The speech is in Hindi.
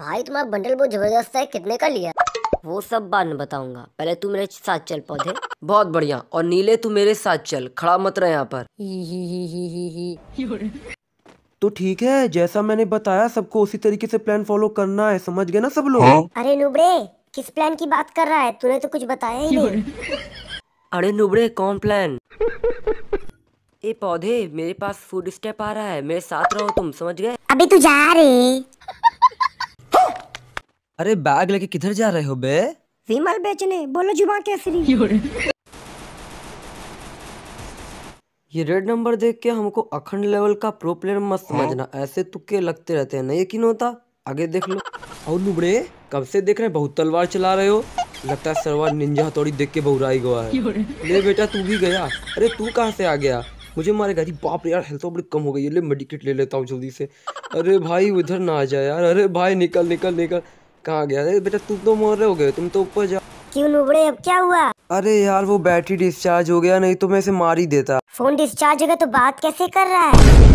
भाई तुम्हारा बंडल बहुत जबरदस्त है कितने का लिया वो सब बाद में बताऊंगा पहले तू मेरे साथ चल पौधे बहुत बढ़िया और नीले तू मेरे साथ चल खड़ा मत रहे यहाँ पर तो ठीक है जैसा मैंने बताया सबको उसी तरीके से प्लान फॉलो करना है समझ गए ना सब लोग हाँ। अरे नुबड़े किस प्लान की बात कर रहा है तूने तो कुछ बताया ही नहीं अरे नुबड़े कौन प्लान ए पौधे मेरे पास फूड स्टेप आ रहा है मेरे साथ रहो तुम समझ गए अभी तू जा रहे अरे बैग लेके किधर जा रहे हो बे विमल बेचने बोलो जुबान केसरी ये रेड नंबर देख के हमको अखंड लेवल का प्रो प्लेयर मत समझना ऐसे तुक्के लगते रहते हैं नहीं यकीन होता आगे देख लो और नुबड़े कब से देख रहे बहुत तलवार चला रहे हो लगता है सरवार निंजा हथौड़ी देख के बहुराई गवा है ले बेटा तू भी गया अरे तू कहाँ से आ गया मुझे मारे गाड़ी बाप यार हेल्थ तो बड़ी कम हो गई ले मेडिकेट ले लेता हूँ जल्दी से अरे भाई उधर ना आ जाए यार अरे भाई निकल निकल निकल कहाँ गया अरे बेटा तुम तो मर रहे हो गए तुम तो ऊपर जाओ क्यों नुबड़े अब क्या हुआ अरे यार वो बैटरी डिस्चार्ज हो गया नहीं तो मैं इसे मार ही देता फोन डिस्चार्ज हो गया तो बात कैसे कर रहा है